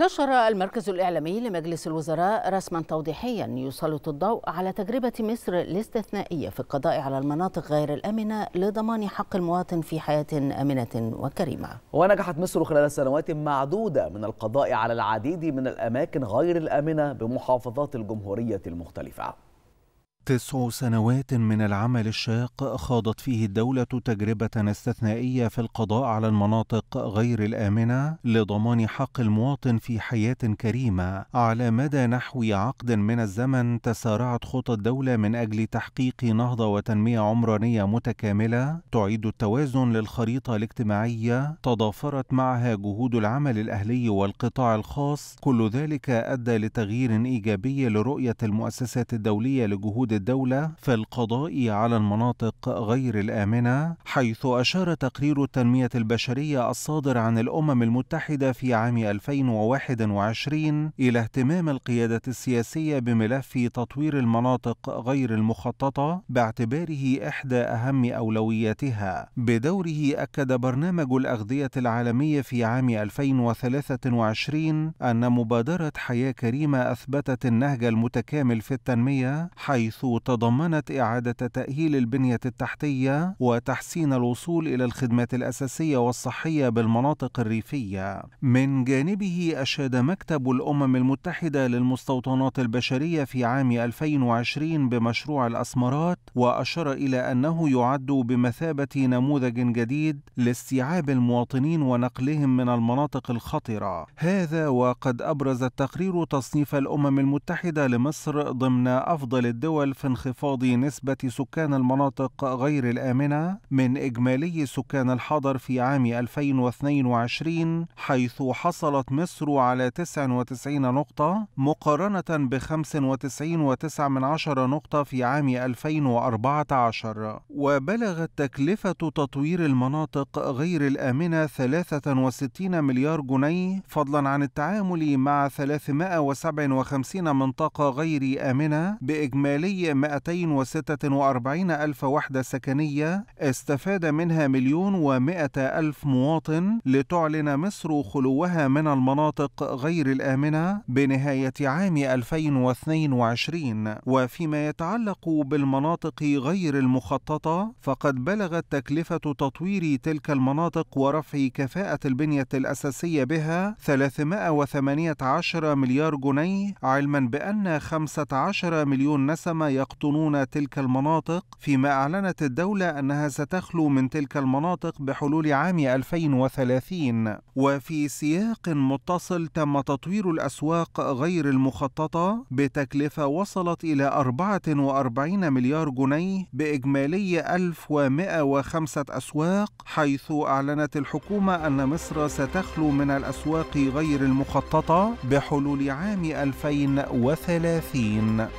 نشر المركز الإعلامي لمجلس الوزراء رسما توضيحيا يسلط الضوء على تجربة مصر الاستثنائية في القضاء على المناطق غير الآمنة لضمان حق المواطن في حياة آمنة وكريمة ونجحت مصر خلال سنوات معدودة من القضاء على العديد من الأماكن غير الآمنة بمحافظات الجمهورية المختلفة تسع سنوات من العمل الشاق خاضت فيه الدولة تجربة استثنائية في القضاء على المناطق غير الآمنة لضمان حق المواطن في حياة كريمة. على مدى نحو عقد من الزمن تسارعت خطى الدولة من أجل تحقيق نهضة وتنمية عمرانية متكاملة تعيد التوازن للخريطة الاجتماعية تضافرت معها جهود العمل الأهلي والقطاع الخاص كل ذلك أدى لتغيير إيجابي لرؤية المؤسسات الدولية لجهود الدولة في القضاء على المناطق غير الآمنة حيث أشار تقرير التنمية البشرية الصادر عن الأمم المتحدة في عام 2021 إلى اهتمام القيادة السياسية بملف تطوير المناطق غير المخططة باعتباره إحدى أهم أولوياتها بدوره أكد برنامج الأغذية العالمي في عام 2023 أن مبادرة حياة كريمة أثبتت النهج المتكامل في التنمية حيث حيث تضمنت إعادة تأهيل البنية التحتية وتحسين الوصول إلى الخدمات الأساسية والصحية بالمناطق الريفية. من جانبه أشاد مكتب الأمم المتحدة للمستوطنات البشرية في عام 2020 بمشروع الأسمرات وأشار إلى أنه يعد بمثابة نموذج جديد لاستيعاب المواطنين ونقلهم من المناطق الخطرة. هذا وقد أبرز التقرير تصنيف الأمم المتحدة لمصر ضمن أفضل الدول خلف انخفاض نسبة سكان المناطق غير الآمنة من إجمالي سكان الحضر في عام 2022 حيث حصلت مصر على 99 نقطة مقارنة ب 95.9 نقطة في عام 2014 وبلغت تكلفة تطوير المناطق غير الآمنة 63 مليار جنيه فضلا عن التعامل مع 357 منطقة غير آمنة بإجمالي 246 ألف وحدة سكنية استفاد منها مليون ومائة ألف مواطن لتعلن مصر خلوها من المناطق غير الآمنة بنهاية عام 2022 وفيما يتعلق بالمناطق غير المخططة فقد بلغت تكلفة تطوير تلك المناطق ورفع كفاءة البنية الأساسية بها 318 مليار جنيه علما بأن 15 مليون نسمة يقطنون تلك المناطق فيما أعلنت الدولة أنها ستخلو من تلك المناطق بحلول عام 2030 وفي سياق متصل تم تطوير الأسواق غير المخططة بتكلفة وصلت إلى 44 مليار جنيه بإجمالي 1105 أسواق حيث أعلنت الحكومة أن مصر ستخلو من الأسواق غير المخططة بحلول عام 2030